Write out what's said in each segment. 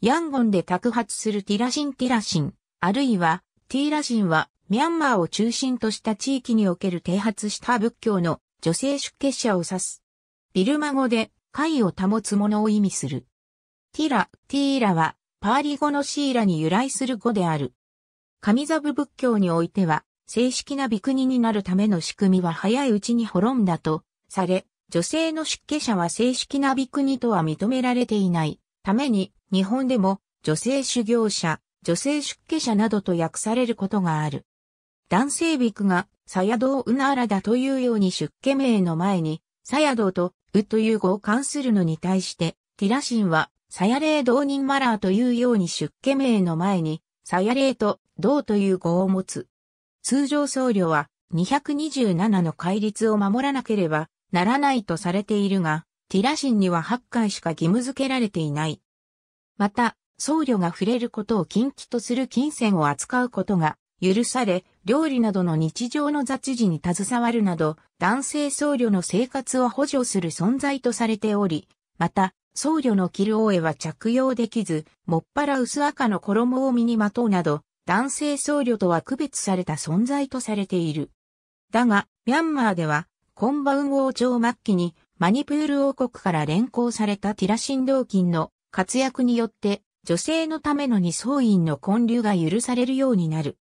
ヤンゴンで宅発するティラシンティラシン、あるいはティーラシンはミャンマーを中心とした地域における低発した仏教の女性出家者を指す。ビルマ語で会を保つ者を意味する。ティラ、ティーラはパーリ語のシーラに由来する語である。神座部仏教においては正式なビクニになるための仕組みは早いうちに滅んだとされ、女性の出家者は正式なビクニとは認められていないために日本でも女性修行者、女性出家者などと訳されることがある。男性ビが、サヤドウウナーラだというように出家名の前に、サヤドウとウという語を関するのに対して、ティラシンは、サヤレイドウニンマラーというように出家名の前に、サヤレイとドウという語を持つ。通常僧侶は、227の戒律を守らなければならないとされているが、ティラシンには8回しか義務付けられていない。また、僧侶が触れることを禁忌とする金銭を扱うことが許され、料理などの日常の雑事に携わるなど、男性僧侶の生活を補助する存在とされており、また、僧侶の着る大絵は着用できず、もっぱら薄赤の衣を身にまとうなど、男性僧侶とは区別された存在とされている。だが、ミャンマーでは、コンバウン王朝末期に、マニプール王国から連行されたティラシンドーキンの活躍によって女性のための二層院の混流が許されるようになる。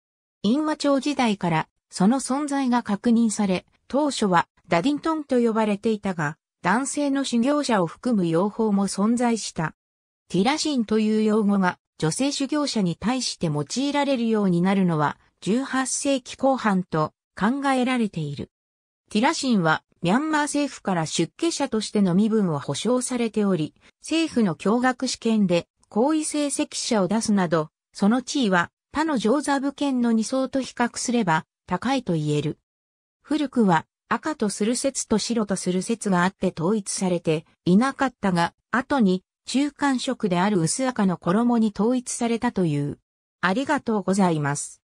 院和朝時代からその存在が確認され、当初はダディントンと呼ばれていたが、男性の修行者を含む用法も存在した。ティラシンという用語が女性修行者に対して用いられるようになるのは18世紀後半と考えられている。ティラシンはミャンマー政府から出家者としての身分を保障されており、政府の教学試験で好位成績者を出すなど、その地位は他の上座部権の2層と比較すれば高いと言える。古くは赤とする説と白とする説があって統一されていなかったが、後に中間色である薄赤の衣に統一されたという。ありがとうございます。